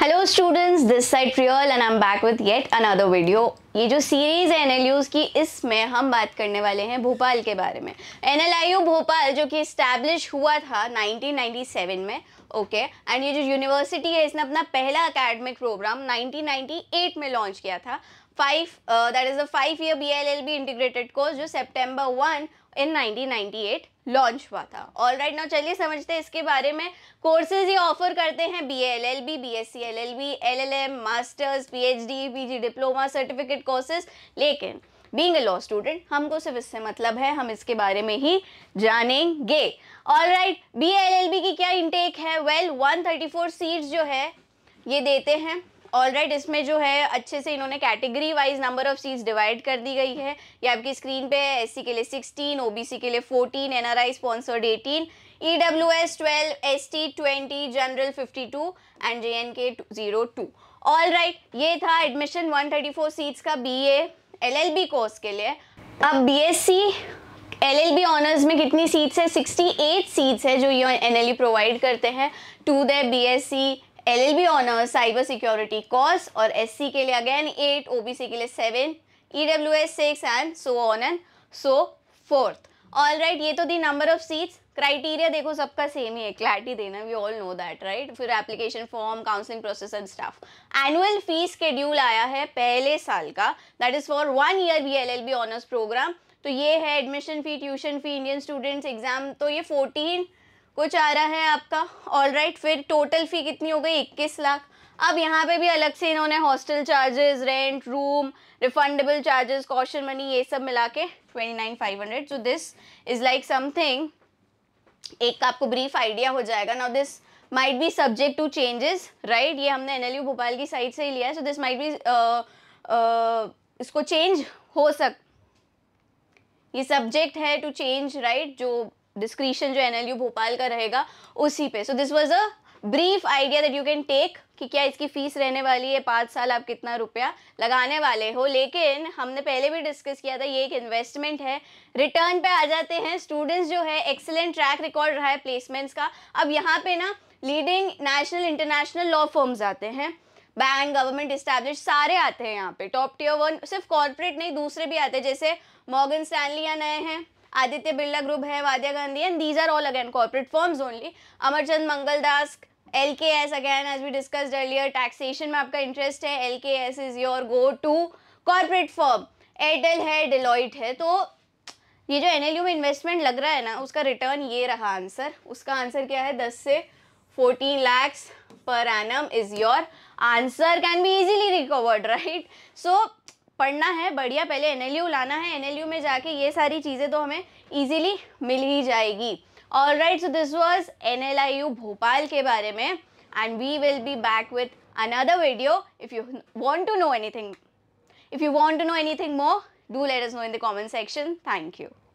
hello students this side real and I am back with yet another video ये जो series है N की इसमें हम बात करने वाले हैं भोपाल के बारे में एन भोपाल जो कि इस्टेब्लिश हुआ था 1997 में ओके okay, एंड ये जो यूनिवर्सिटी है इसने अपना पहला अकेडमिक प्रोग्राम 1998 में लॉन्च किया था five that is a five year B L L B integrated course जो September one in nineteen eight launch हुआ था ऑल राइट ना चलिए समझते हैं इसके बारे में कोर्सेज ये ऑफर करते हैं B L L B B S C L L B L L M masters P H D P G diploma certificate courses लेकिन बींग ए लॉ स्टूडेंट हमको सिर्फ इससे मतलब है हम इसके बारे में ही जानेंगे all right B L L B की क्या इनटेक है well one thirty four seats जो है ये देते हैं ऑल राइट right, इसमें जो है अच्छे से इन्होंने category wise number of seats divide कर दी गई है ये आपकी स्क्रीन पे एस के लिए 16 ओबीसी के लिए 14 NRI sponsored 18 EWS 12 ST 20 general 52 and J K zero two all right ये था एडमिशन 134 सीट्स का एल एलएलबी कोर्स के लिए अब BSc L L B honours में कितनी सीट्स है 68 सीट्स है जो ये एन एल ई प्रोवाइड करते हैं to the B S C L L B honours cyber security course और एस सी के लिए again eight O B C के लिए seven E W S six and so on and so forth all right ये तो the number of seats criteria देखो सबका same ही है क्लैरिटी देना we all know that right फिर application form counselling process and stuff annual fees schedule आया है पहले साल का that is for one year B L L B honours programme तो ये है admission fee tuition fee Indian students exam तो ये फोर्टीन कुछ आ रहा है आपका ऑल राइट फिर टोटल फ़ी कितनी हो गई इक्कीस लाख अब यहाँ पे भी अलग से इन्होंने hostel charges rent room refundable charges caution money ये सब मिला के twenty so this is like something एक आपको ब्रीफ आइडिया हो जाएगा now this might be subject to changes right ये हमने एनएलयू भोपाल की साइड से ही लिया है सो दिस माइट बी इसको चेंज हो सक ये सब्जेक्ट है टू चेंज राइट जो डिस्क्रिशन जो एनएलयू भोपाल का रहेगा उसी पे so this was a brief idea that you can take कि क्या इसकी फीस रहने वाली है पाँच साल आप कितना रुपया लगाने वाले हो लेकिन हमने पहले भी डिस्कस किया था ये एक इन्वेस्टमेंट है रिटर्न पे आ जाते हैं स्टूडेंट्स जो है एक्सेलेंट ट्रैक रिकॉर्ड रहा है प्लेसमेंट्स का अब यहाँ पे ना leading national international law firms आते हैं बैंक गवर्नमेंट इस्टेब्लिश सारे आते हैं यहाँ पे टॉप टीयर वन सिर्फ कॉर्पोरेट नहीं दूसरे भी आते हैं जैसे मॉर्गन स्टैनली नए हैं आदित्य बिरला ग्रुप है Wadia Gandhi and these are all again corporate firms only Amarchand Mangaldas L K S again as we discuss earlier taxation में आपका इंटरेस्ट है L K S is your go to corporate firm Airtel है Deloitte है तो ये जो एन यू में investment लग रहा है ना उसका रिटर्न ये रहा आंसर उसका आंसर क्या है दस से fourteen lakhs per annum is your answer can be easily recovered right so पढ़ना है बढ़िया पहले एन लाना है एन में जाके ये सारी चीज़ें तो हमें ईजिली मिल ही जाएगी all right so this was an Bhopal के बारे में and we will be back with another video if you want to know anything if you want to know anything more do let us know in the comment section thank you